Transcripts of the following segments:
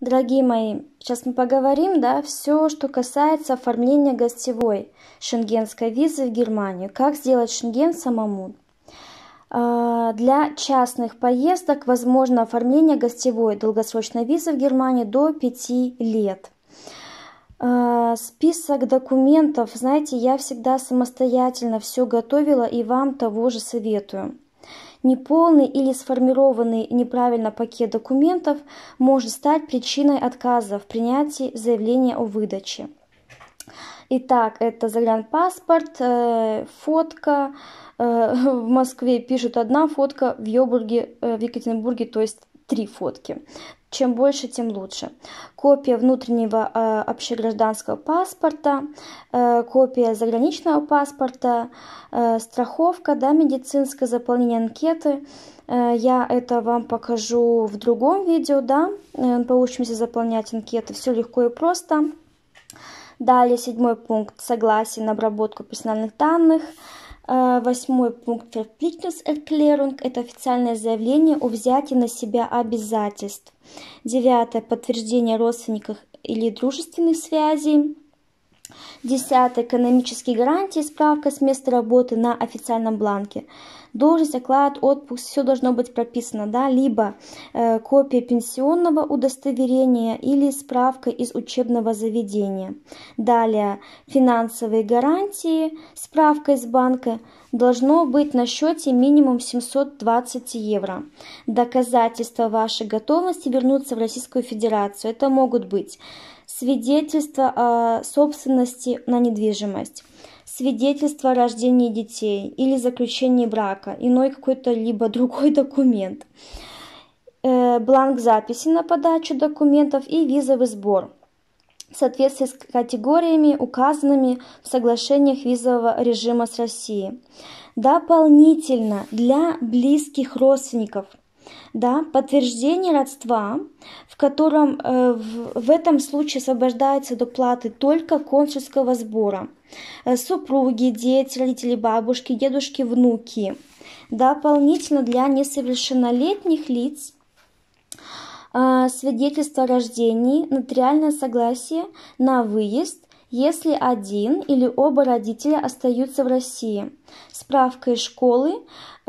Дорогие мои, сейчас мы поговорим, да, все, что касается оформления гостевой шенгенской визы в Германию. Как сделать шенген самому? А, для частных поездок возможно оформление гостевой долгосрочной визы в Германии до 5 лет. А, список документов, знаете, я всегда самостоятельно все готовила и вам того же советую. Неполный или сформированный неправильно пакет документов может стать причиной отказа в принятии заявления о выдаче. Итак, это загранпаспорт, э, фотка. Э, в Москве пишут одна фотка, в Йобурге, э, в Екатеринбурге, то есть три фотки. Чем больше, тем лучше. Копия внутреннего э, общегражданского паспорта, э, копия заграничного паспорта, э, страховка, да, медицинское заполнение анкеты. Э, я это вам покажу в другом видео, да, э, получимся заполнять анкеты. Все легко и просто. Далее седьмой пункт. Согласие на обработку персональных данных. А, восьмой пункт Verpflichtungserklärung – это официальное заявление о взятии на себя обязательств. Девятое – подтверждение родственников или дружественных связей. Десятое. Экономические гарантии, справка с места работы на официальном бланке. Должность, оклад, отпуск, все должно быть прописано, да, либо э, копия пенсионного удостоверения или справка из учебного заведения. Далее, финансовые гарантии, справка из банка должно быть на счете минимум 720 евро. Доказательства вашей готовности вернуться в Российскую Федерацию. Это могут быть свидетельство о собственности на недвижимость, свидетельство о рождении детей или заключении брака, иной какой-то либо другой документ, э, бланк записи на подачу документов и визовый сбор в соответствии с категориями, указанными в соглашениях визового режима с Россией. Дополнительно для близких родственников – да, подтверждение родства, в котором э, в, в этом случае освобождается доплаты только консульского сбора. Э, супруги, дети, родители, бабушки, дедушки, внуки. Дополнительно для несовершеннолетних лиц э, свидетельство о рождении, нотариальное согласие на выезд если один или оба родителя остаются в России. Справка из школы,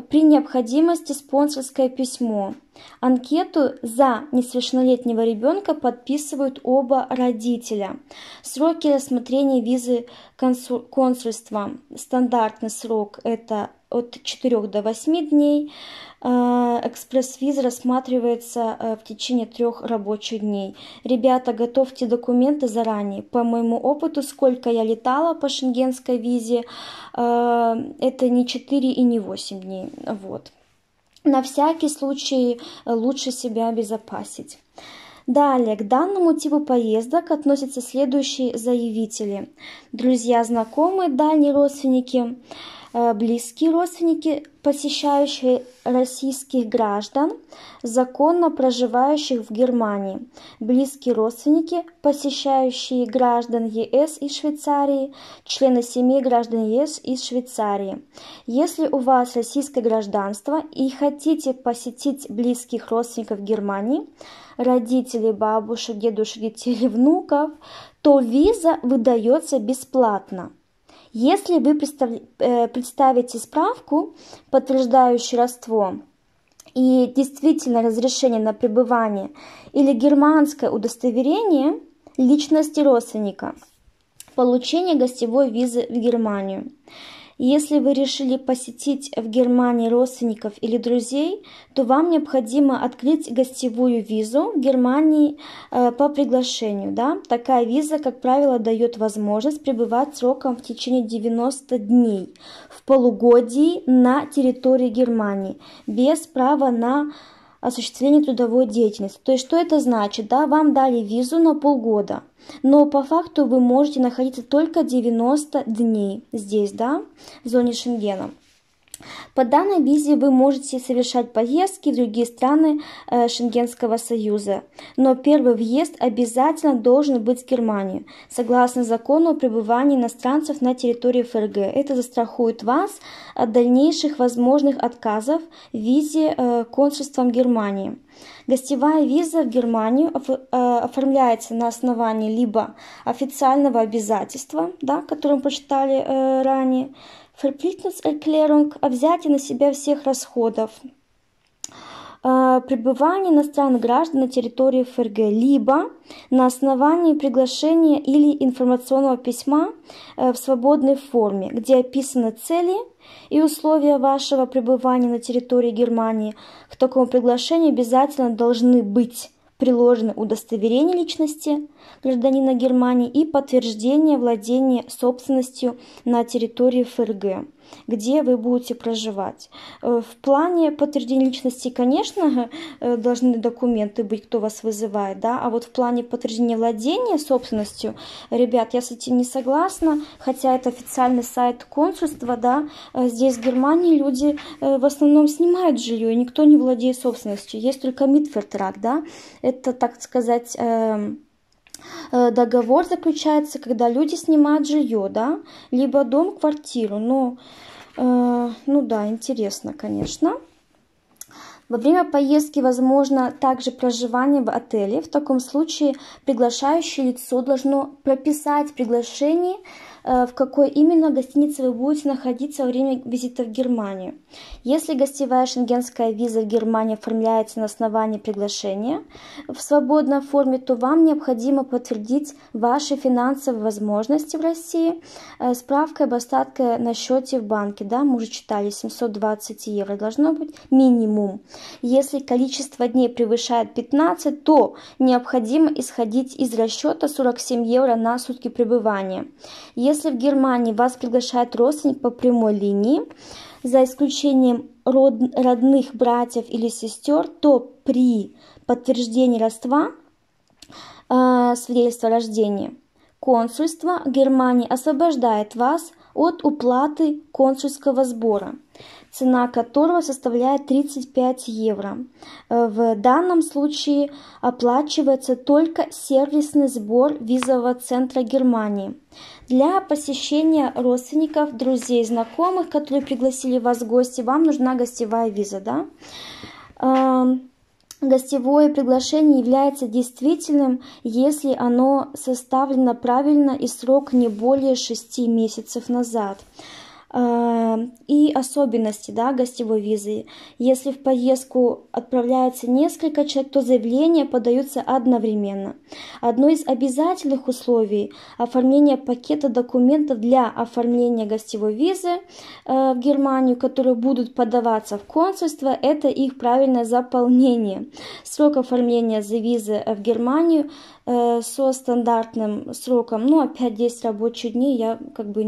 при необходимости спонсорское письмо. Анкету за несовершеннолетнего ребенка подписывают оба родителя. Сроки рассмотрения визы консуль... консульства. Стандартный срок – это от 4 до 8 дней. Э, экспресс виза рассматривается э, в течение трех рабочих дней. Ребята, готовьте документы заранее. По моему опыту, сколько я летала по шенгенской визе, э, это не 4 и не 8 дней. Вот. На всякий случай лучше себя обезопасить. Далее, к данному типу поездок относятся следующие заявители. Друзья, знакомые, дальние родственники – Э, близкие родственники, посещающие российских граждан, законно проживающих в Германии, близкие родственники, посещающие граждан ЕС и Швейцарии, члены семьи граждан ЕС и Швейцарии. Если у вас российское гражданство и хотите посетить близких родственников Германии, родителей, бабушек, дедушек, детей внуков, то виза выдается бесплатно – если вы э, представите справку, подтверждающую родство, и действительно разрешение на пребывание или германское удостоверение личности родственника, получение гостевой визы в Германию – если вы решили посетить в Германии родственников или друзей, то вам необходимо открыть гостевую визу в Германии э, по приглашению. Да? Такая виза, как правило, дает возможность пребывать сроком в течение 90 дней в полугодии на территории Германии без права на осуществления трудовой деятельности. То есть что это значит? Да, вам дали визу на полгода, но по факту вы можете находиться только 90 дней здесь, да, в зоне Шенгена. По данной визе вы можете совершать поездки в другие страны э, Шенгенского союза, но первый въезд обязательно должен быть в Германию, согласно закону о пребывании иностранцев на территории ФРГ. Это застрахует вас от дальнейших возможных отказов в визе э, консульством Германии. Гостевая виза в Германию э, оформляется на основании либо официального обязательства, да, которое мы прочитали э, ранее, Verpflichtungserklärung о взятии на себя всех расходов а, пребывания иностранных граждан на территории ФРГ, либо на основании приглашения или информационного письма э, в свободной форме, где описаны цели и условия вашего пребывания на территории Германии. К такому приглашению обязательно должны быть приложены удостоверения личности, гражданина Германии и подтверждение владения собственностью на территории ФРГ, где вы будете проживать. Э, в плане подтверждения личности, конечно, э, должны документы быть, кто вас вызывает, да, а вот в плане подтверждения владения собственностью, ребят, я с этим не согласна, хотя это официальный сайт консульства, да, э, здесь в Германии люди в основном снимают жилье, и никто не владеет собственностью, есть только Митфертрак, да, это, так сказать, эм, Э, договор заключается, когда люди снимают жилье, да, либо дом, квартиру. Но, ну, э, ну да, интересно, конечно. Во время поездки возможно также проживание в отеле. В таком случае приглашающее лицо должно прописать приглашение приглашении Э, в какой именно гостинице вы будете находиться во время визита в Германию. Если гостевая шенгенская виза в Германии оформляется на основании приглашения в свободной форме, то вам необходимо подтвердить ваши финансовые возможности в России э, справкой об остатке на счете в банке. Да, мы уже читали, 720 евро должно быть минимум. Если количество дней превышает 15, то необходимо исходить из расчета 47 евро на сутки пребывания. Если в Германии вас приглашает родственник по прямой линии, за исключением род, родных братьев или сестер, то при подтверждении родства э, свидетельства о рождении консульство Германии освобождает вас от уплаты консульского сбора цена которого составляет 35 евро. Э, в данном случае оплачивается только сервисный сбор визового центра Германии. Для посещения родственников, друзей, знакомых, которые пригласили вас в гости, вам нужна гостевая виза. Да? Э, гостевое приглашение является действительным, если оно составлено правильно и срок не более 6 месяцев назад и особенности да, гостевой визы. Если в поездку отправляется несколько человек, то заявления подаются одновременно. Одно из обязательных условий оформления пакета документов для оформления гостевой визы э, в Германию, которые будут подаваться в консульство, это их правильное заполнение. Срок оформления за визы э, в Германию э, со стандартным сроком, ну опять 10 рабочих дней, я как бы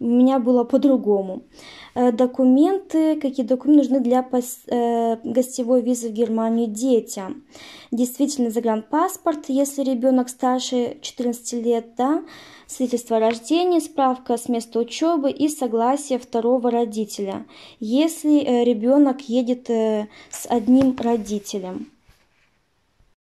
у меня было под по-другому. Э, документы, какие документы нужны для э, гостевой визы в Германию детям. Действительно, загранпаспорт, если ребенок старше 14 лет, да, свидетельство о рождении, справка с места учебы и согласие второго родителя, если э, ребенок едет с одним родителем.